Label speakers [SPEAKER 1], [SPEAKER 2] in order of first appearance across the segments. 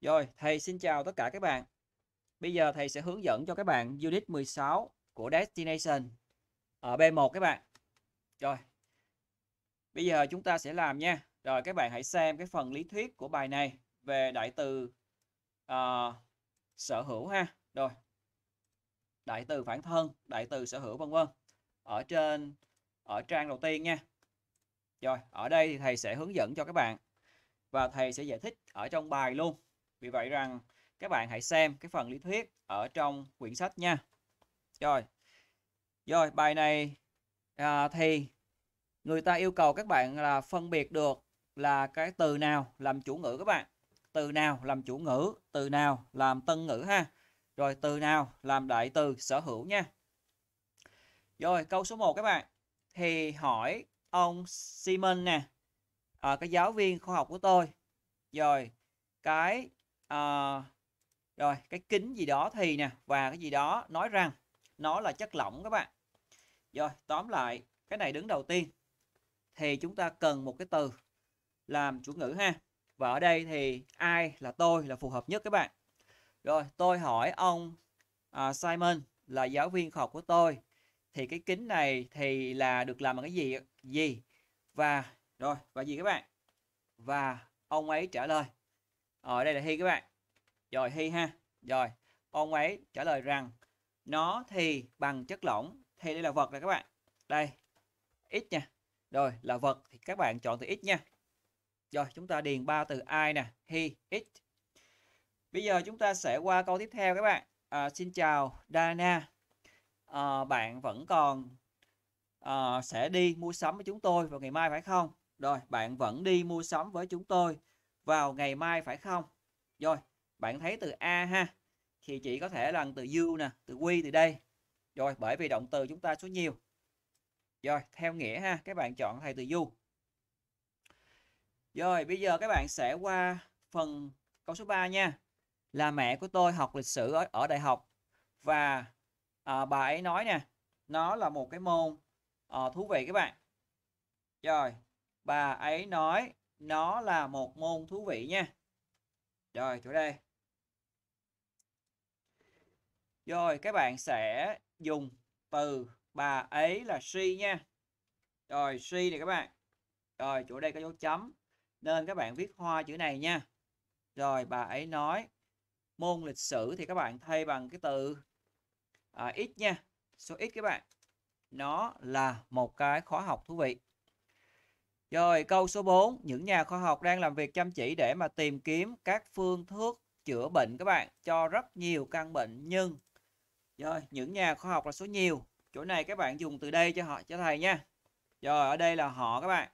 [SPEAKER 1] Rồi, thầy xin chào tất cả các bạn. Bây giờ thầy sẽ hướng dẫn cho các bạn unit 16 của Destination ở B1 các bạn. Rồi. Bây giờ chúng ta sẽ làm nha. Rồi các bạn hãy xem cái phần lý thuyết của bài này về đại từ uh, sở hữu ha. Rồi. Đại từ phản thân, đại từ sở hữu vân vân. Ở trên ở trang đầu tiên nha. Rồi, ở đây thì thầy sẽ hướng dẫn cho các bạn và thầy sẽ giải thích ở trong bài luôn vì vậy rằng các bạn hãy xem cái phần lý thuyết ở trong quyển sách nha. Rồi, rồi bài này à, thì người ta yêu cầu các bạn là phân biệt được là cái từ nào làm chủ ngữ các bạn. Từ nào làm chủ ngữ, từ nào làm tân ngữ ha. Rồi từ nào làm đại từ sở hữu nha. Rồi câu số 1 các bạn. Thì hỏi ông Simon nè, à, cái giáo viên khoa học của tôi. Rồi cái Ờ, rồi cái kính gì đó thì nè và cái gì đó nói rằng nó là chất lỏng các bạn rồi tóm lại cái này đứng đầu tiên thì chúng ta cần một cái từ làm chủ ngữ ha và ở đây thì ai là tôi là phù hợp nhất các bạn rồi tôi hỏi ông uh, Simon là giáo viên học của tôi thì cái kính này thì là được làm bằng cái gì gì và rồi và gì các bạn và ông ấy trả lời ở đây là Hi các bạn rồi Hi ha rồi ông ấy trả lời rằng nó thì bằng chất lỏng thì đây là vật này các bạn đây x nha rồi là vật thì các bạn chọn từ x nha rồi chúng ta điền ba từ i nè hi x bây giờ chúng ta sẽ qua câu tiếp theo các bạn à, xin chào Dana à, bạn vẫn còn à, sẽ đi mua sắm với chúng tôi vào ngày mai phải không rồi bạn vẫn đi mua sắm với chúng tôi vào ngày mai phải không rồi bạn thấy từ a ha thì chỉ có thể là từ u nè từ q từ đây rồi bởi vì động từ chúng ta số nhiều rồi theo nghĩa ha các bạn chọn thầy từ u rồi bây giờ các bạn sẽ qua phần câu số 3 nha là mẹ của tôi học lịch sử ở, ở đại học và à, bà ấy nói nè nó là một cái môn à, thú vị các bạn rồi bà ấy nói nó là một môn thú vị nha rồi chỗ đây rồi các bạn sẽ dùng từ bà ấy là she nha rồi she này các bạn rồi chỗ đây có dấu chấm nên các bạn viết hoa chữ này nha rồi bà ấy nói môn lịch sử thì các bạn thay bằng cái từ à, x nha số x các bạn nó là một cái khóa học thú vị rồi câu số 4, những nhà khoa học đang làm việc chăm chỉ để mà tìm kiếm các phương thuốc chữa bệnh các bạn cho rất nhiều căn bệnh nhưng rồi những nhà khoa học là số nhiều. Chỗ này các bạn dùng từ đây cho họ cho thầy nha. Rồi ở đây là họ các bạn.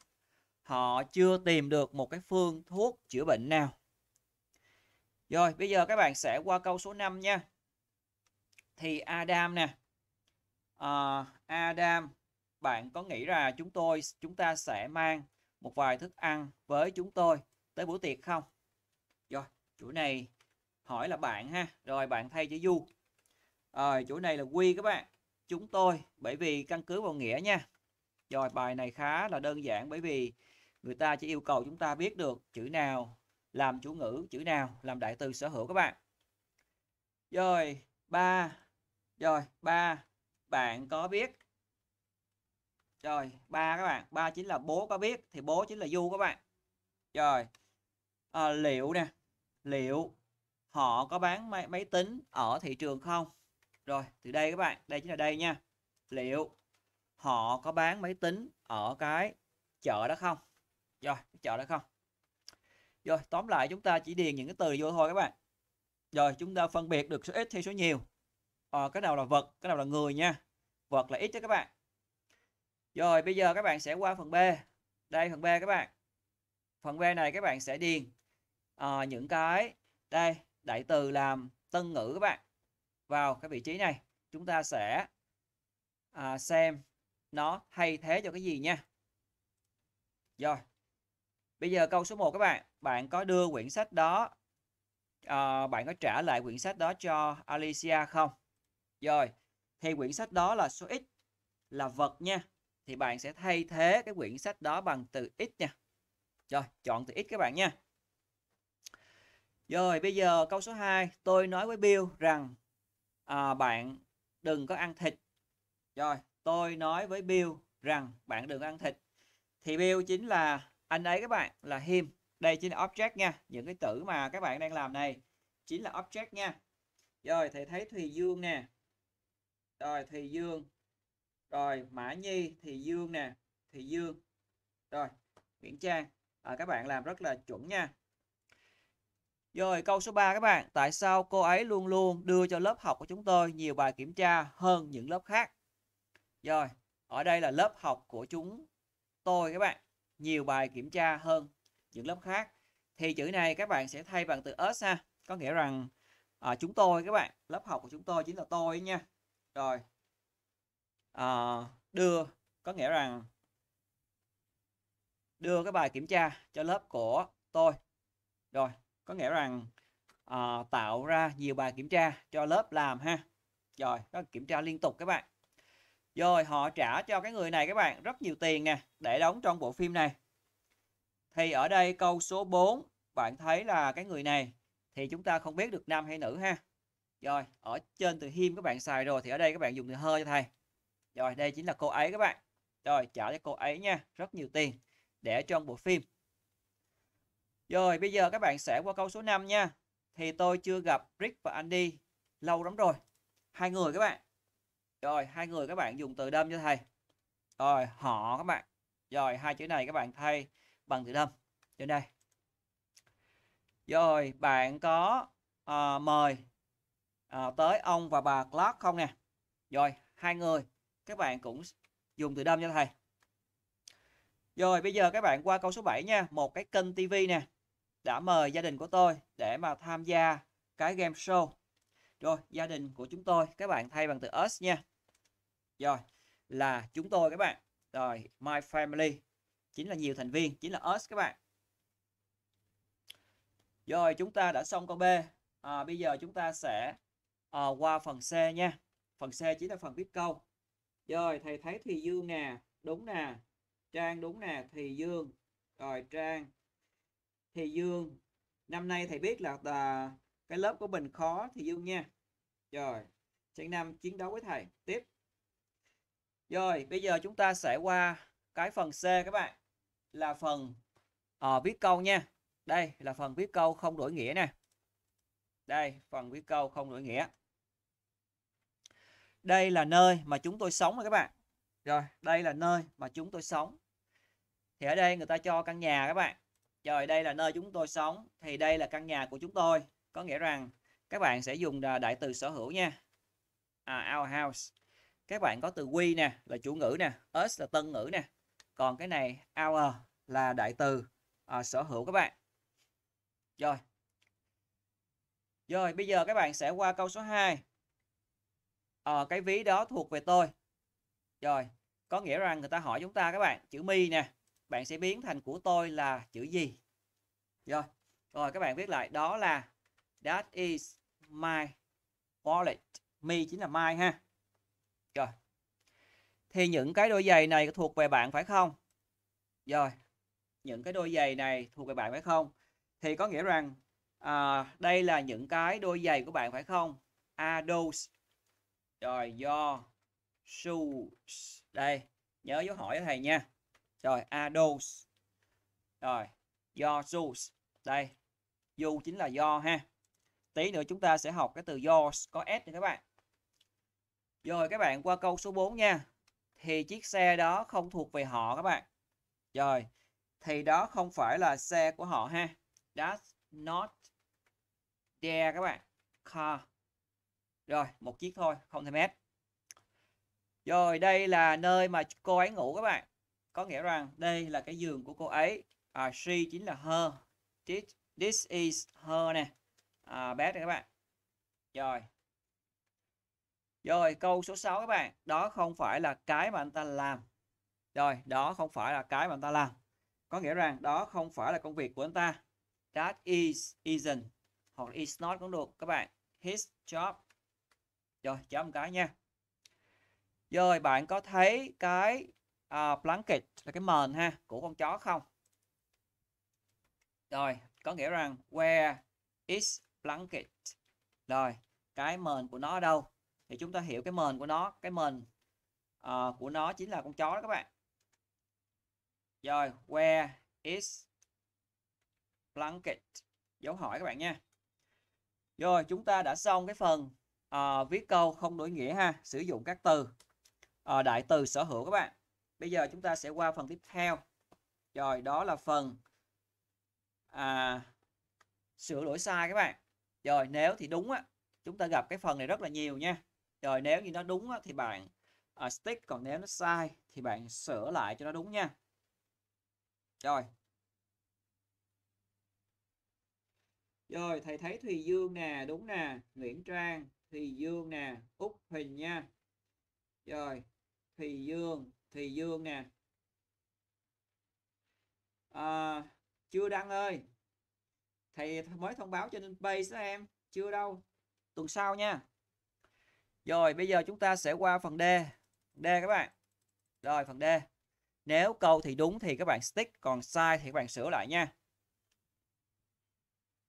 [SPEAKER 1] Họ chưa tìm được một cái phương thuốc chữa bệnh nào. Rồi bây giờ các bạn sẽ qua câu số 5 nha. Thì Adam nè. À, Adam bạn có nghĩ là chúng tôi chúng ta sẽ mang một vài thức ăn với chúng tôi tới bữa tiệc không? Rồi, chủ này hỏi là bạn ha. Rồi bạn thay cho Du. Rồi, chủ này là Quy các bạn. Chúng tôi, bởi vì căn cứ vào nghĩa nha. Rồi, bài này khá là đơn giản bởi vì người ta chỉ yêu cầu chúng ta biết được chữ nào làm chủ ngữ, chữ nào làm đại từ sở hữu các bạn. Rồi, ba. Rồi, ba. Bạn có biết rồi, 3 các bạn, 3 chính là bố có biết thì bố chính là du các bạn. Rồi. À, ờ, liệu nè, liệu họ có bán máy, máy tính ở thị trường không? Rồi, từ đây các bạn, đây chính là đây nha. Liệu họ có bán máy tính ở cái chợ đó không? Rồi, chợ đó không? Rồi, tóm lại chúng ta chỉ điền những cái từ vô thôi các bạn. Rồi, chúng ta phân biệt được số ít hay số nhiều. À, cái nào là vật, cái nào là người nha. Vật là ít cho các bạn rồi bây giờ các bạn sẽ qua phần B. Đây phần B các bạn. Phần B này các bạn sẽ điền à, những cái đây đại từ làm tân ngữ các bạn vào cái vị trí này. Chúng ta sẽ à, xem nó thay thế cho cái gì nha. Rồi. Bây giờ câu số 1 các bạn, bạn có đưa quyển sách đó à, bạn có trả lại quyển sách đó cho Alicia không? Rồi, thì quyển sách đó là số x là vật nha thì bạn sẽ thay thế cái quyển sách đó bằng từ x nha. Rồi, chọn từ x các bạn nha. Rồi, bây giờ câu số 2, tôi nói với Bill rằng à, bạn đừng có ăn thịt. Rồi, tôi nói với Bill rằng bạn đừng ăn thịt. Thì Bill chính là anh ấy các bạn, là him. Đây chính là object nha, những cái tử mà các bạn đang làm này chính là object nha. Rồi, thầy thấy Thùy Dương nè. Rồi, Thùy Dương rồi mã nhi thì dương nè thì dương rồi Nguyễn Trang à, các bạn làm rất là chuẩn nha rồi câu số 3 các bạn tại sao cô ấy luôn luôn đưa cho lớp học của chúng tôi nhiều bài kiểm tra hơn những lớp khác rồi ở đây là lớp học của chúng tôi các bạn nhiều bài kiểm tra hơn những lớp khác thì chữ này các bạn sẽ thay bằng từ us ha có nghĩa rằng à, chúng tôi các bạn lớp học của chúng tôi chính là tôi nha rồi uh, đưa có nghĩa rằng đưa cái bài kiểm tra cho lớp của tôi rồi có nghĩa rằng uh, tạo ra nhiều bài kiểm tra cho lớp làm ha rồi nó kiểm tra liên tục các bạn rồi họ trả cho cái người này các bạn rất nhiều tiền nè để đóng trong bộ phim này thì ở đây câu số 4 bạn thấy là cái người này thì chúng ta không biết được nam hay nữ ha rồi ở trên từ him các bạn xài rồi thì ở đây các bạn dùng từ hơi cho thầy rồi đây chính là cô ấy các bạn. Rồi trả cho cô ấy nha, rất nhiều tiền để trong bộ phim. Rồi bây giờ các bạn sẽ qua câu số 5 nha. Thì tôi chưa gặp Rick và Andy lâu lắm rồi. Hai người các bạn. Rồi hai người các bạn dùng từ đâm cho thầy. Rồi họ các bạn. Rồi hai chữ này các bạn thay bằng từ đâm. Trên đây. Rồi bạn có uh, mời uh, tới ông và bà Clark không nè? Rồi hai người các bạn cũng dùng từ đâm cho thầy rồi bây giờ các bạn qua câu số 7 nha một cái kênh TV nè đã mời gia đình của tôi để mà tham gia cái game show rồi gia đình của chúng tôi các bạn thay bằng từ us nha rồi là chúng tôi các bạn rồi my family chính là nhiều thành viên chính là us các bạn rồi chúng ta đã xong câu B à, bây giờ chúng ta sẽ à, qua phần C nha phần C chính là phần viết câu rồi, thầy thấy Thùy Dương nè. Đúng nè. Trang đúng nè. Thùy Dương. Rồi, Trang. Thùy Dương. Năm nay thầy biết là, là cái lớp của mình khó Thùy Dương nha. Rồi, Trang Nam chiến đấu với thầy. Tiếp. Rồi, bây giờ chúng ta sẽ qua cái phần C các bạn. Là phần à, viết câu nha. Đây là phần viết câu không đổi nghĩa nè. Đây, phần viết câu không đổi nghĩa đây là nơi mà chúng tôi sống rồi các bạn rồi đây là nơi mà chúng tôi sống thì ở đây người ta cho căn nhà các bạn rồi đây là nơi chúng tôi sống thì đây là căn nhà của chúng tôi có nghĩa rằng các bạn sẽ dùng đại từ sở hữu nha à, our house các bạn có từ we nè là chủ ngữ nè us là tân ngữ nè còn cái này our là đại từ à, sở hữu các bạn rồi rồi bây giờ các bạn sẽ qua câu số 2 à, cái ví đó thuộc về tôi rồi có nghĩa rằng người ta hỏi chúng ta các bạn chữ mi nè bạn sẽ biến thành của tôi là chữ gì rồi rồi các bạn viết lại đó là that is my wallet mi chính là my ha rồi thì những cái đôi giày này thuộc về bạn phải không rồi những cái đôi giày này thuộc về bạn phải không thì có nghĩa rằng à, đây là những cái đôi giày của bạn phải không are those rồi do su đây nhớ dấu hỏi thầy nha rồi ados rồi do su đây dù chính là do ha tí nữa chúng ta sẽ học cái từ do có s nha các bạn rồi các bạn qua câu số 4 nha thì chiếc xe đó không thuộc về họ các bạn rồi thì đó không phải là xe của họ ha that's not there các bạn car rồi, một chiếc thôi, không thêm hết. Rồi, đây là nơi mà cô ấy ngủ các bạn. Có nghĩa rằng đây là cái giường của cô ấy. À, she chính là her. This, this is her nè. À, bed này các bạn. Rồi. Rồi, câu số 6 các bạn. Đó không phải là cái mà anh ta làm. Rồi, đó không phải là cái mà anh ta làm. Có nghĩa rằng đó không phải là công việc của anh ta. That is, isn't. Hoặc is not cũng được các bạn. His job rồi chấm một cái nha. Rồi bạn có thấy cái uh, blanket là cái mền ha của con chó không? Rồi có nghĩa rằng where is blanket? Rồi cái mền của nó ở đâu? Thì chúng ta hiểu cái mền của nó, cái mền uh, của nó chính là con chó đó các bạn. Rồi where is blanket? Dấu hỏi các bạn nha. Rồi chúng ta đã xong cái phần à, viết câu không đổi nghĩa ha sử dụng các từ à, đại từ sở hữu các bạn bây giờ chúng ta sẽ qua phần tiếp theo rồi đó là phần à, sửa đổi sai các bạn rồi nếu thì đúng á chúng ta gặp cái phần này rất là nhiều nha rồi nếu như nó đúng á, thì bạn à, stick còn nếu nó sai thì bạn sửa lại cho nó đúng nha rồi rồi thầy thấy Thùy Dương nè đúng nè Nguyễn Trang thì Dương nè út hình nha rồi thì Dương thì Dương nè à, chưa đăng ơi thầy mới thông báo trên page đó em chưa đâu tuần sau nha rồi bây giờ chúng ta sẽ qua phần D D các bạn rồi phần D nếu câu thì đúng thì các bạn stick còn sai thì các bạn sửa lại nha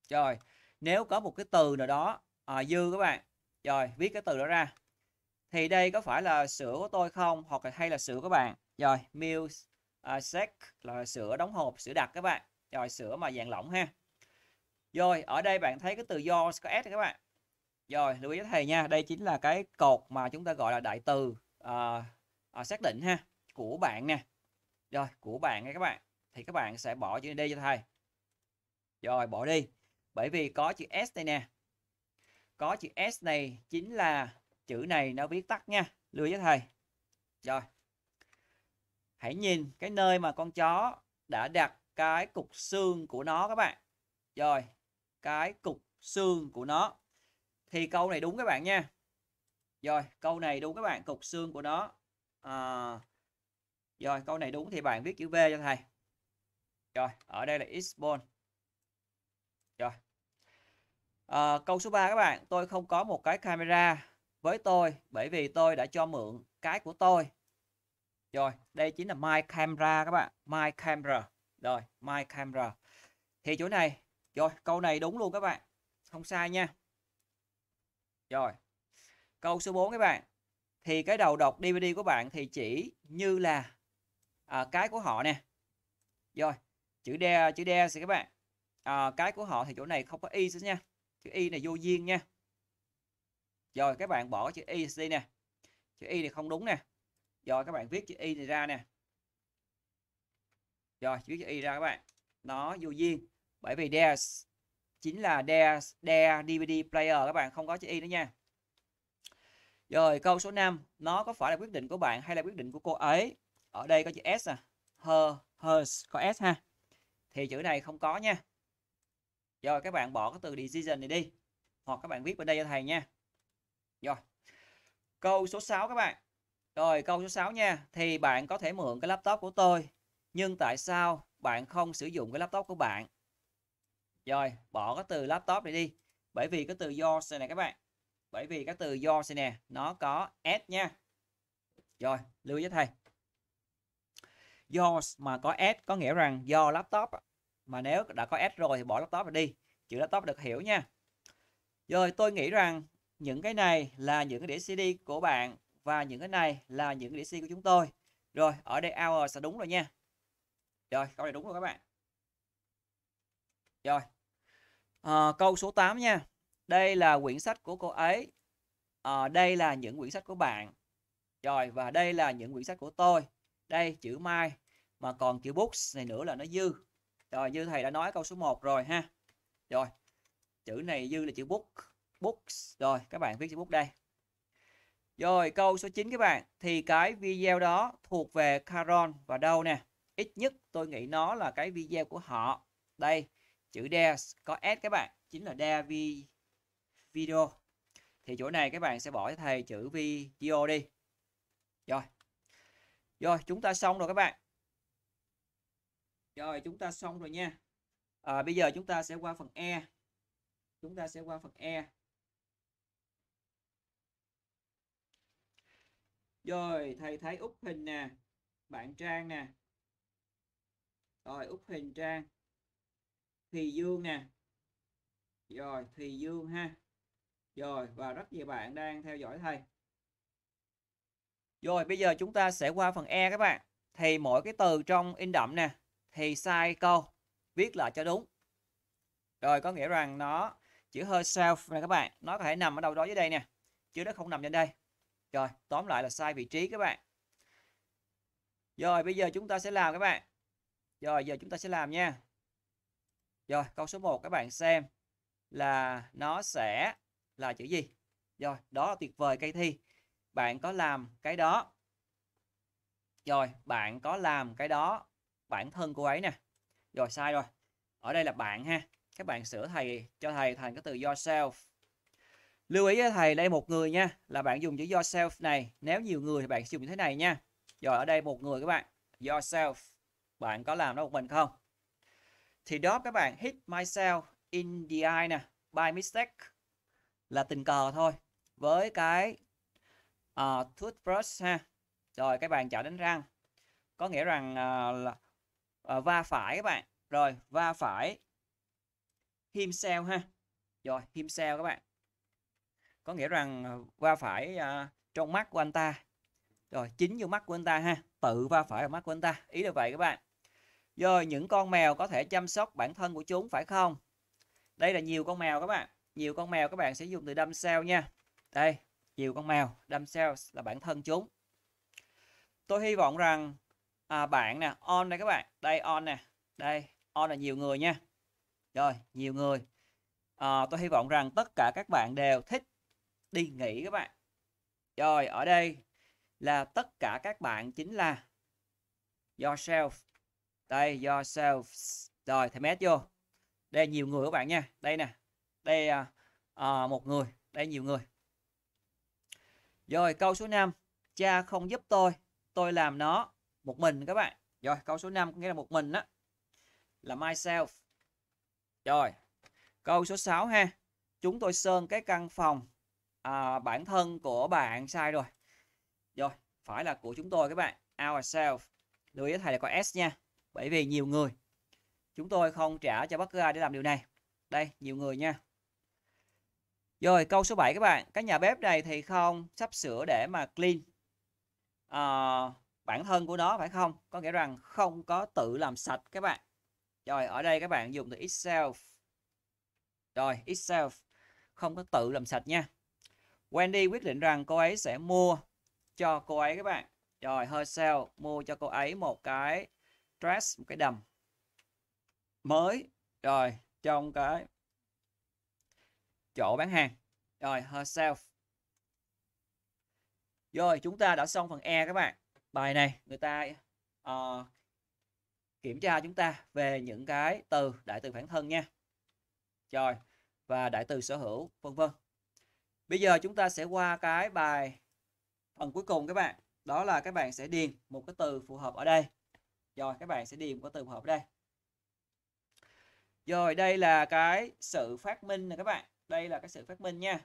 [SPEAKER 1] rồi nếu có một cái từ nào đó à, dư các bạn rồi viết cái từ đó ra thì đây có phải là sữa của tôi không hoặc là hay là sữa của bạn rồi milk uh, à, sec là sữa đóng hộp sữa đặc các bạn rồi sữa mà dạng lỏng ha rồi ở đây bạn thấy cái từ yours có s các bạn rồi lưu ý với thầy nha đây chính là cái cột mà chúng ta gọi là đại từ uh, uh, xác định ha của bạn nè rồi của bạn nha các bạn thì các bạn sẽ bỏ chữ D cho thầy rồi bỏ đi bởi vì có chữ S đây nè có chữ S này chính là chữ này nó viết tắt nha lưu cho thầy rồi hãy nhìn cái nơi mà con chó đã đặt cái cục xương của nó các bạn rồi cái cục xương của nó thì câu này đúng các bạn nha rồi câu này đúng các bạn cục xương của nó à, rồi câu này đúng thì bạn viết chữ V cho thầy rồi ở đây là x bone rồi À, câu số 3 các bạn, tôi không có một cái camera với tôi bởi vì tôi đã cho mượn cái của tôi. Rồi, đây chính là my camera các bạn, my camera. Rồi, my camera. Thì chỗ này, rồi, câu này đúng luôn các bạn. Không sai nha. Rồi. Câu số 4 các bạn. Thì cái đầu đọc DVD của bạn thì chỉ như là à, cái của họ nè. Rồi, chữ đe chữ đe thì các bạn. À, cái của họ thì chỗ này không có y nữa nha chữ y này vô duyên nha rồi các bạn bỏ chữ y đi nè chữ y này không đúng nè rồi các bạn viết chữ y này ra nè rồi viết chữ y ra các bạn nó vô duyên bởi vì there chính là there there DVD player các bạn không có chữ y nữa nha rồi câu số 5 nó có phải là quyết định của bạn hay là quyết định của cô ấy ở đây có chữ s nè her hers có s ha thì chữ này không có nha rồi các bạn bỏ cái từ decision này đi hoặc các bạn viết vào đây cho thầy nha rồi câu số 6 các bạn rồi câu số 6 nha thì bạn có thể mượn cái laptop của tôi nhưng tại sao bạn không sử dụng cái laptop của bạn rồi bỏ cái từ laptop này đi bởi vì cái từ yours này, này các bạn bởi vì cái từ yours này nè nó có s nha rồi lưu với thầy yours mà có s có nghĩa rằng do laptop mà nếu đã có S rồi thì bỏ laptop đi chữ laptop được hiểu nha rồi tôi nghĩ rằng những cái này là những cái đĩa CD của bạn và những cái này là những cái đĩa CD của chúng tôi rồi ở đây hour sẽ đúng rồi nha rồi câu này đúng rồi các bạn rồi à, câu số 8 nha đây là quyển sách của cô ấy à, đây là những quyển sách của bạn rồi và đây là những quyển sách của tôi đây chữ mai mà còn chữ books này nữa là nó dư rồi như thầy đã nói câu số 1 rồi ha rồi chữ này dư là chữ book books rồi các bạn viết chữ book đây rồi câu số 9 các bạn thì cái video đó thuộc về Caron và đâu nè ít nhất tôi nghĩ nó là cái video của họ đây chữ there có s các bạn chính là there vi video thì chỗ này các bạn sẽ bỏ thầy chữ video đi rồi rồi chúng ta xong rồi các bạn rồi chúng ta xong rồi nha. À, bây giờ chúng ta sẽ qua phần E. Chúng ta sẽ qua phần E. Rồi thầy thấy úp hình nè. Bạn Trang nè. Rồi úp hình Trang. Thì Dương nè. Rồi thì Dương ha. Rồi và rất nhiều bạn đang theo dõi thầy. Rồi bây giờ chúng ta sẽ qua phần E các bạn. Thì mỗi cái từ trong in đậm nè thì sai câu viết lại cho đúng rồi có nghĩa rằng nó chữ hơi self này các bạn nó có thể nằm ở đâu đó dưới đây nè chứ nó không nằm trên đây rồi tóm lại là sai vị trí các bạn rồi bây giờ chúng ta sẽ làm các bạn rồi giờ chúng ta sẽ làm nha rồi câu số 1 các bạn xem là nó sẽ là chữ gì rồi đó là tuyệt vời cây thi bạn có làm cái đó rồi bạn có làm cái đó bản thân cô ấy nè rồi sai rồi ở đây là bạn ha các bạn sửa thầy cho thầy thành cái từ yourself lưu ý với thầy đây một người nha là bạn dùng chữ yourself này nếu nhiều người thì bạn dùng như thế này nha rồi ở đây một người các bạn yourself bạn có làm nó một mình không thì đó các bạn hit myself in the eye nè by mistake là tình cờ thôi với cái uh, toothbrush ha rồi các bạn chảo đánh răng có nghĩa rằng uh, là à, va phải các bạn rồi va phải him himself ha rồi him himself các bạn có nghĩa rằng ờ, va phải à, trong mắt của anh ta rồi chính vô mắt của anh ta ha tự va phải vào mắt của anh ta ý là vậy các bạn rồi những con mèo có thể chăm sóc bản thân của chúng phải không đây là nhiều con mèo các bạn nhiều con mèo các bạn sẽ dùng từ đâm sao nha đây nhiều con mèo đâm sao là bản thân chúng tôi hy vọng rằng à, bạn nè on đây các bạn đây on nè đây on là nhiều người nha rồi nhiều người à, tôi hy vọng rằng tất cả các bạn đều thích đi nghỉ các bạn rồi ở đây là tất cả các bạn chính là yourself đây yourselves rồi thầy mét vô đây nhiều người các bạn nha đây nè đây à, à, một người đây nhiều người rồi câu số 5 cha không giúp tôi tôi làm nó một mình các bạn rồi câu số 5 nghĩa là một mình đó là myself rồi câu số 6 ha chúng tôi sơn cái căn phòng à, bản thân của bạn sai rồi rồi phải là của chúng tôi các bạn ourself lưu ý thầy là có s nha bởi vì nhiều người chúng tôi không trả cho bất cứ ai để làm điều này đây nhiều người nha rồi câu số 7 các bạn cái nhà bếp này thì không sắp sửa để mà clean uh, bản thân của nó phải không có nghĩa rằng không có tự làm sạch các bạn rồi ở đây các bạn dùng từ itself rồi itself không có tự làm sạch nha Wendy quyết định rằng cô ấy sẽ mua cho cô ấy các bạn rồi herself mua cho cô ấy một cái dress một cái đầm mới rồi trong cái chỗ bán hàng rồi herself rồi chúng ta đã xong phần e các bạn bài này người ta uh, kiểm tra chúng ta về những cái từ đại từ phản thân nha rồi và đại từ sở hữu vân vân bây giờ chúng ta sẽ qua cái bài phần cuối cùng các bạn đó là các bạn sẽ điền một cái từ phù hợp ở đây rồi các bạn sẽ điền một cái từ phù hợp ở đây rồi đây là cái sự phát minh nè các bạn đây là cái sự phát minh nha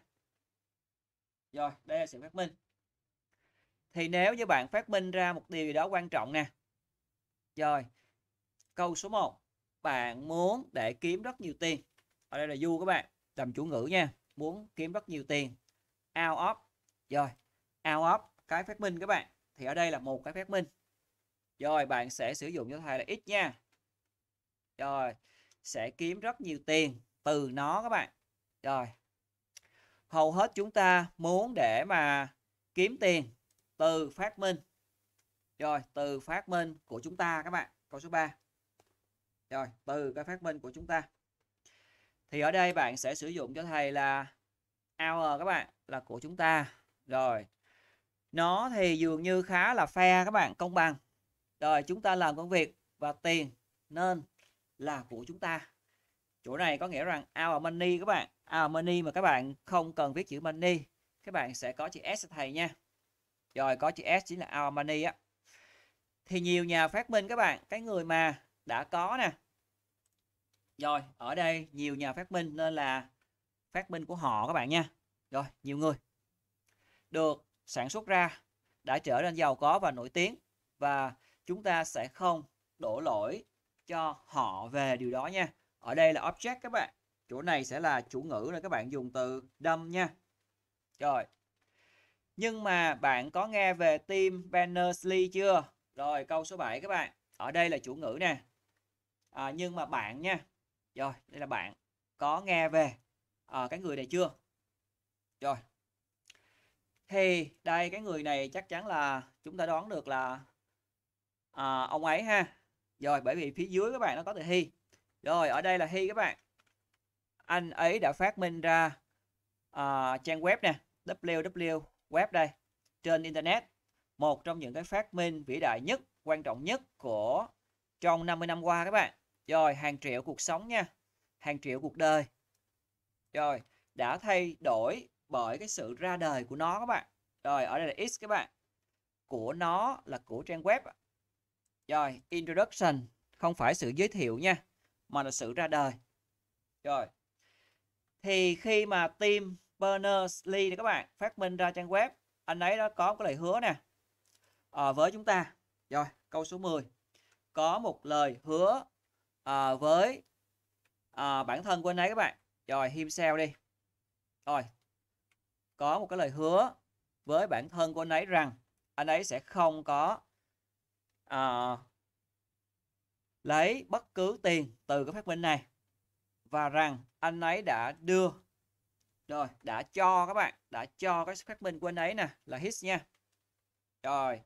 [SPEAKER 1] rồi đây là sự phát minh thì nếu như bạn phát minh ra một điều gì đó quan trọng nè rồi câu số 1 bạn muốn để kiếm rất nhiều tiền ở đây là du các bạn làm chủ ngữ nha muốn kiếm rất nhiều tiền out of rồi out of cái phát minh các bạn thì ở đây là một cái phát minh rồi bạn sẽ sử dụng cho thầy là ít nha rồi sẽ kiếm rất nhiều tiền từ nó các bạn rồi hầu hết chúng ta muốn để mà kiếm tiền từ phát minh rồi từ phát minh của chúng ta các bạn câu số 3 rồi từ cái phát minh của chúng ta thì ở đây bạn sẽ sử dụng cho thầy là our các bạn là của chúng ta rồi nó thì dường như khá là fair các bạn công bằng rồi chúng ta làm công việc và tiền nên là của chúng ta chỗ này có nghĩa rằng our money các bạn our money mà các bạn không cần viết chữ money các bạn sẽ có chữ s thầy nha rồi có chữ S chính là Armani á thì nhiều nhà phát minh các bạn cái người mà đã có nè rồi ở đây nhiều nhà phát minh nên là phát minh của họ các bạn nha rồi nhiều người được sản xuất ra đã trở nên giàu có và nổi tiếng và chúng ta sẽ không đổ lỗi cho họ về điều đó nha ở đây là object các bạn chỗ này sẽ là chủ ngữ là các bạn dùng từ đâm nha rồi nhưng mà bạn có nghe về Tim Berners-Lee chưa? Rồi câu số 7 các bạn. Ở đây là chủ ngữ nè. À, nhưng mà bạn nha. Rồi, đây là bạn. Có nghe về à, cái người này chưa? Rồi. Thì đây cái người này chắc chắn là chúng ta đoán được là à, ông ấy ha. Rồi, bởi vì phía dưới các bạn nó có từ hi. Rồi, ở đây là hi các bạn. Anh ấy đã phát minh ra à, trang web nè. www web đây trên internet một trong những cái phát minh vĩ đại nhất quan trọng nhất của trong 50 năm qua các bạn rồi hàng triệu cuộc sống nha hàng triệu cuộc đời rồi đã thay đổi bởi cái sự ra đời của nó các bạn rồi ở đây là x các bạn của nó là của trang web rồi introduction không phải sự giới thiệu nha mà là sự ra đời rồi thì khi mà team Berners-Lee này các bạn phát minh ra trang web anh ấy đó có cái lời hứa nè à, với chúng ta rồi câu số 10 có một lời hứa à, với à, bản thân của anh ấy các bạn rồi him himself đi rồi có một cái lời hứa với bản thân của anh ấy rằng anh ấy sẽ không có à, lấy bất cứ tiền từ cái phát minh này và rằng anh ấy đã đưa rồi, đã cho các bạn, đã cho các phát minh của anh ấy nè là hit nha. Rồi,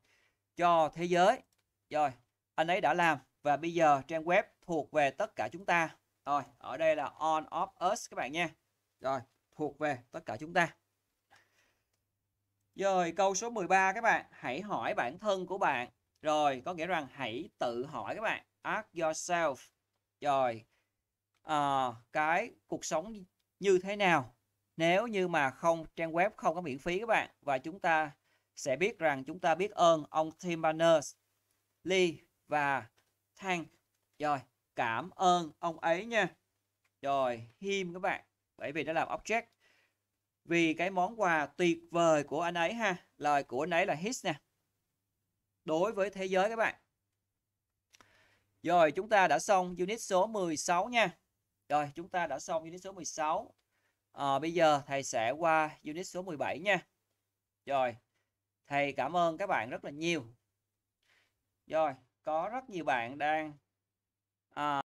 [SPEAKER 1] cho thế giới. Rồi, anh ấy đã làm và bây giờ trang web thuộc về tất cả chúng ta. Rồi, ở đây là on of us các bạn nha. Rồi, thuộc về tất cả chúng ta. Rồi, câu số 13 các bạn, hãy hỏi bản thân của bạn. Rồi, có nghĩa rằng hãy tự hỏi các bạn, ask yourself. Rồi, uh, cái cuộc sống như thế nào nếu như mà không trang web không có miễn phí các bạn và chúng ta sẽ biết rằng chúng ta biết ơn ông Tim Berners Lee và Thank rồi cảm ơn ông ấy nha rồi him các bạn bởi vì đã làm object vì cái món quà tuyệt vời của anh ấy ha lời của anh ấy là his nè đối với thế giới các bạn rồi chúng ta đã xong unit số 16 nha rồi chúng ta đã xong unit số 16 à, bây giờ thầy sẽ qua unit số 17 nha rồi thầy cảm ơn các bạn rất là nhiều rồi có rất nhiều bạn đang à,